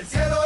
El cielo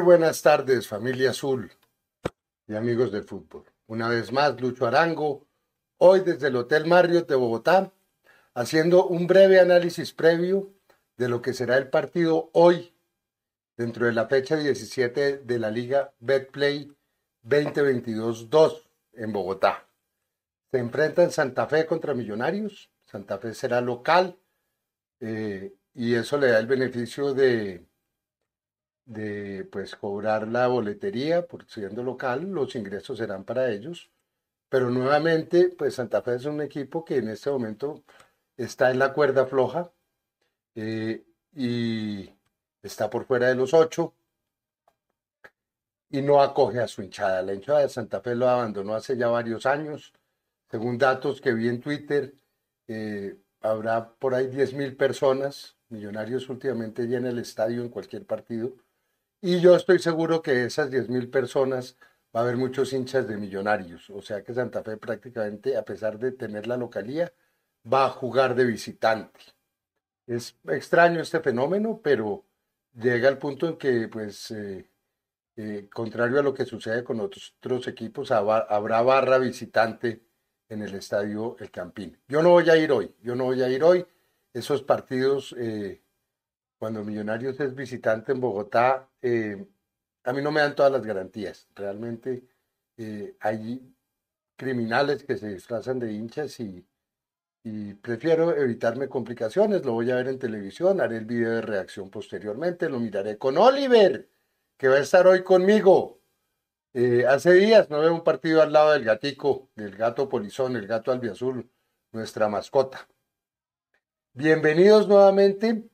buenas tardes, familia azul y amigos del fútbol. Una vez más, Lucho Arango, hoy desde el Hotel Marriott de Bogotá, haciendo un breve análisis previo de lo que será el partido hoy, dentro de la fecha 17 de la Liga Betplay 2022-2 en Bogotá. Se enfrenta en Santa Fe contra Millonarios. Santa Fe será local eh, y eso le da el beneficio de de pues cobrar la boletería por siendo local, los ingresos serán para ellos. Pero nuevamente, pues Santa Fe es un equipo que en este momento está en la cuerda floja eh, y está por fuera de los ocho y no acoge a su hinchada. La hinchada de Santa Fe lo abandonó hace ya varios años. Según datos que vi en Twitter, eh, habrá por ahí 10.000 personas. Millonarios últimamente en el estadio en cualquier partido y yo estoy seguro que esas esas 10.000 personas va a haber muchos hinchas de millonarios. O sea que Santa Fe prácticamente, a pesar de tener la localía, va a jugar de visitante. Es extraño este fenómeno, pero llega al punto en que, pues, eh, eh, contrario a lo que sucede con otros, equipos, habrá barra visitante en el estadio El Campín. Yo no voy a ir hoy, yo no voy a ir hoy. Esos partidos... Eh, cuando Millonarios es visitante en Bogotá, eh, a mí no me dan todas las garantías. Realmente eh, hay criminales que se disfrazan de hinchas y, prefiero evitarme complicaciones. Lo voy a ver en televisión, haré el video de reacción posteriormente, lo miraré con Oliver, que va a estar hoy conmigo. Eh, hace días no veo un partido al lado del gatico, del gato polizón, el gato albiazul, nuestra mascota. Bienvenidos nuevamente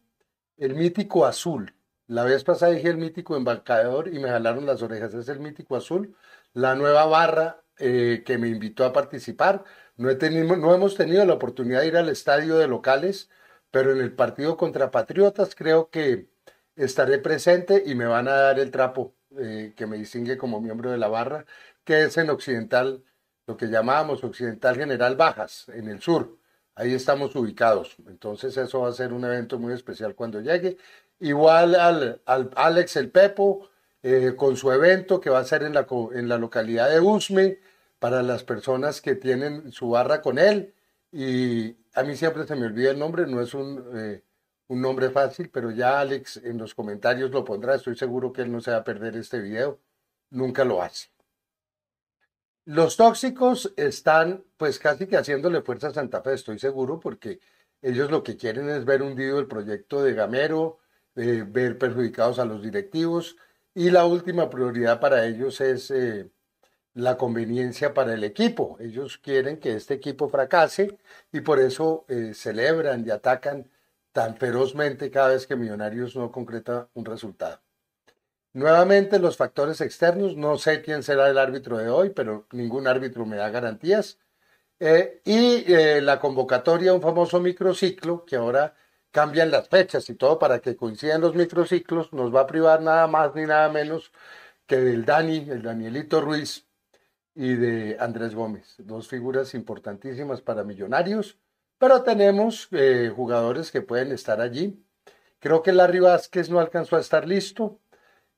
el mítico azul. La vez pasada dije el mítico embarcador y me jalaron las orejas. Es el mítico azul, la nueva barra eh, que me invitó a participar. No, hemos tenido la oportunidad de ir al estadio de locales, pero en el partido contra Patriotas creo que estaré presente y me van a dar el trapo eh, que me distingue como miembro de la barra, que es en Occidental, lo que llamábamos Occidental General Bajas, en el sur ahí estamos ubicados. Entonces eso va a ser un evento muy especial cuando llegue. Igual al, Alex el Pepo eh, con su evento que va a ser en la, en la localidad de Usme para las personas que tienen su barra con él. Y a mí siempre se me olvida el nombre, no es un, eh, un nombre fácil, pero ya Alex en los comentarios lo pondrá. Estoy seguro que él no se va a perder este video. Nunca lo hace. Los tóxicos están pues casi que haciéndole fuerza a Santa Fe, estoy seguro, porque ellos lo que quieren es ver hundido el proyecto de Gamero, eh, ver perjudicados a los directivos y la última prioridad para ellos es eh, la conveniencia para el equipo. Ellos quieren que este equipo fracase y por eso eh, celebran y atacan tan ferozmente cada vez que Millonarios no concreta un resultado. Nuevamente los factores externos, no sé quién será el árbitro de hoy, pero ningún árbitro me da garantías. Eh, y eh, la convocatoria un famoso microciclo, que ahora cambian las fechas y todo para que coincidan los microciclos, nos va a privar nada más ni nada menos que del Dani, el Danielito Ruiz y de Andrés Gómez, dos figuras importantísimas para Millonarios, pero tenemos eh, jugadores que pueden estar allí. Creo que Larry Vázquez no alcanzó a estar listo,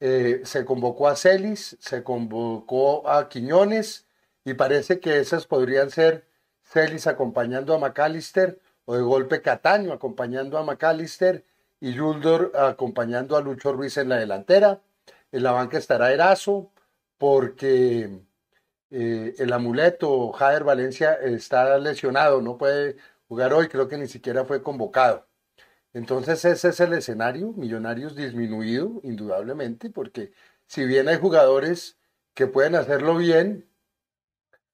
eh, se convocó a Celis, se convocó a Quiñones y parece que esas podrían ser Celis acompañando a McAllister o de golpe Cataño acompañando a McAllister y Yuldor acompañando a Lucho Ruiz en la delantera. En la banca estará Erazo porque eh, el amuleto Jader Valencia está lesionado, no puede jugar hoy, creo que ni siquiera fue convocado. Entonces ese es el escenario, Millonarios disminuido, indudablemente, porque si bien hay jugadores que pueden hacerlo bien,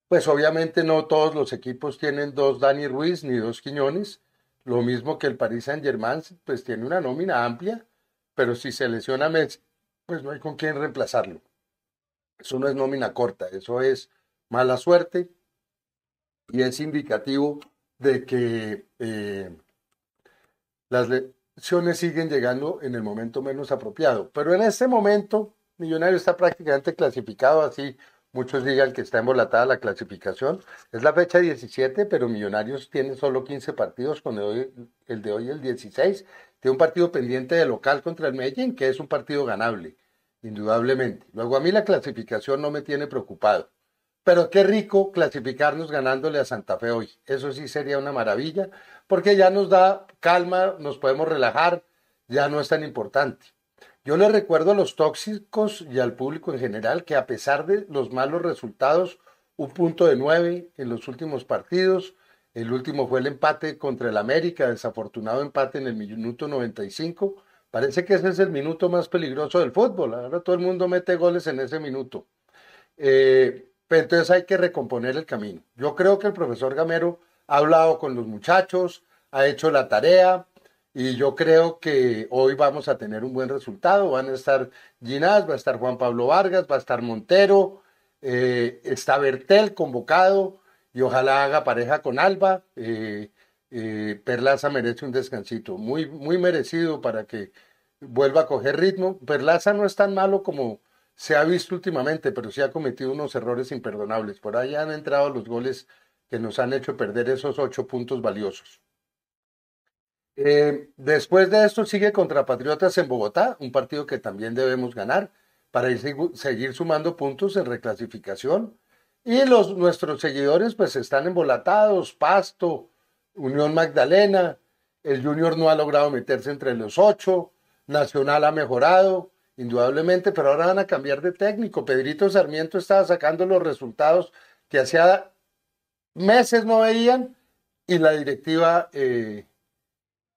pues obviamente no todos los equipos tienen dos Dani Ruiz ni dos Quiñones, lo mismo que el Paris Saint Germain, pues tiene una nómina amplia, pero si se lesiona Messi, pues no hay con quién reemplazarlo. Eso no es nómina corta, eso es mala suerte y es indicativo de que eh, las lesiones siguen llegando en el momento menos apropiado, pero en este momento Millonario está prácticamente clasificado así. Muchos digan que está embolatada la clasificación. Es la fecha 17, pero Millonarios tiene solo 15 partidos, con hoy, el de hoy el 16. Tiene un partido pendiente de local contra el Medellín, que es un partido ganable, indudablemente. Luego a mí la clasificación no me tiene preocupado. Pero qué rico clasificarnos ganándole a Santa Fe hoy. Eso sí sería una maravilla, porque ya nos da calma, nos podemos relajar, ya no es tan importante. Yo le recuerdo a los tóxicos y al público en general que a pesar de los malos resultados, un punto de nueve en los últimos partidos, el último fue el empate contra el América, desafortunado empate en el minuto 95. Parece que ese es el minuto más peligroso del fútbol. Ahora todo el mundo mete goles en ese minuto. Eh, entonces hay que recomponer el camino. Yo creo que el profesor Gamero ha hablado con los muchachos, ha hecho la tarea y yo creo que hoy vamos a tener un buen resultado. Van a estar Ginás, va a estar Juan Pablo Vargas, va a estar Montero, eh, está Bertel convocado y ojalá haga pareja con Alba. Eh, eh, Perlaza merece un descansito, muy, muy merecido para que vuelva a coger ritmo. Perlaza no es tan malo como, se ha visto últimamente, pero sí ha cometido unos errores imperdonables. Por ahí han entrado los goles que nos han hecho perder esos ocho puntos valiosos. Eh, después de esto sigue contra Patriotas en Bogotá, un partido que también debemos ganar para seguir sumando puntos en reclasificación. Y los, nuestros seguidores pues están embolatados, Pasto, Unión Magdalena, el Junior no ha logrado meterse entre los ocho, Nacional ha mejorado, indudablemente, pero ahora van a cambiar de técnico. Pedrito Sarmiento estaba sacando los resultados que hacía meses no veían y la directiva eh,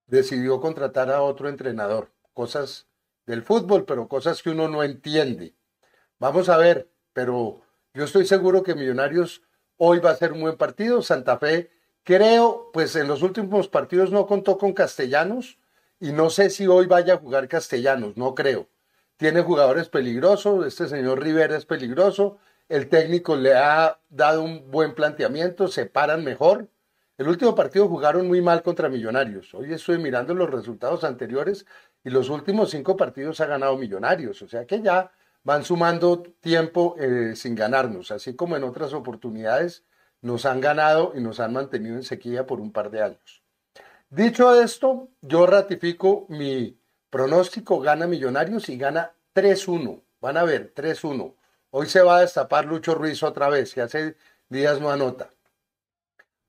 decidió contratar a otro entrenador. Cosas del fútbol, pero cosas que uno no entiende. Vamos a ver, pero yo estoy seguro que Millonarios hoy va a ser un buen partido. Santa Fe, creo, pues en los últimos partidos no contó con castellanos y no sé si hoy vaya a jugar castellanos, no creo tiene jugadores peligrosos, este señor Rivera es peligroso, el técnico le ha dado un buen planteamiento, se paran mejor. El último partido jugaron muy mal contra Millonarios. Hoy estoy mirando los resultados anteriores y los últimos cinco partidos ha ganado Millonarios, o sea que ya van sumando tiempo eh, sin ganarnos, así como en otras oportunidades nos han ganado y nos han mantenido en sequía por un par de años. Dicho esto, yo ratifico mi Pronóstico gana Millonarios y gana 3-1. Van a ver, 3-1. Hoy se va a destapar Lucho Ruiz otra vez, que hace días no anota.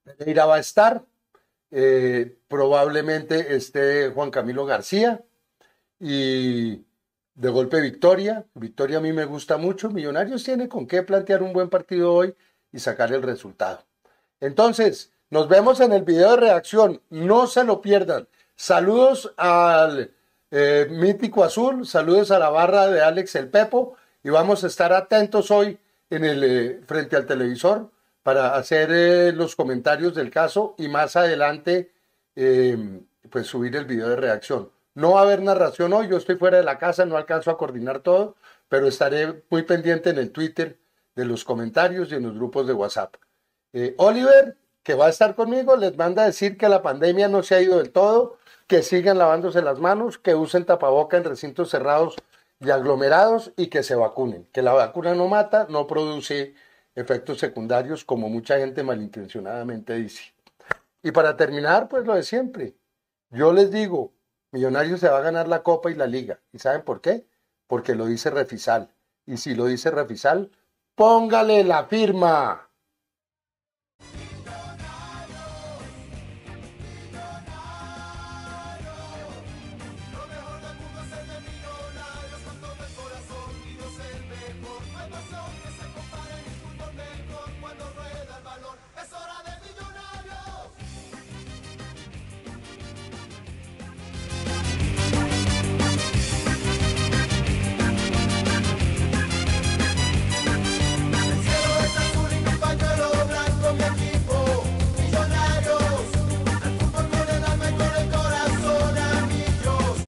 Pereira va a estar. Eh, probablemente esté Juan Camilo García. Y de golpe Victoria. Victoria a mí me gusta mucho. Millonarios tiene con qué plantear un buen partido hoy y sacar el resultado. Entonces, nos vemos en el video de reacción. No se lo pierdan. Saludos al eh, Mítico Azul, saludos a la barra de Alex el Pepo y vamos a estar atentos hoy en el, eh, frente al televisor para hacer eh, los comentarios del caso y más adelante em, pues subir el video de reacción. No va a haber narración hoy, yo estoy fuera de la casa, no alcanzo a coordinar todo, pero estaré muy pendiente en el Twitter de los comentarios y en los grupos de WhatsApp. Oliver, que va a estar conmigo les manda a decir que la pandemia no se ha ido del todo, que sigan lavándose las manos, que usen tapaboca en recintos cerrados y aglomerados y que se vacunen. Que la vacuna no mata, no produce efectos secundarios como mucha gente malintencionadamente dice. Y para terminar, pues lo de siempre. Yo les digo, Millonarios se va a ganar la Copa y la Liga. ¿Y saben por qué? Porque lo dice Refisal. Y si lo dice Refisal, póngale la firma.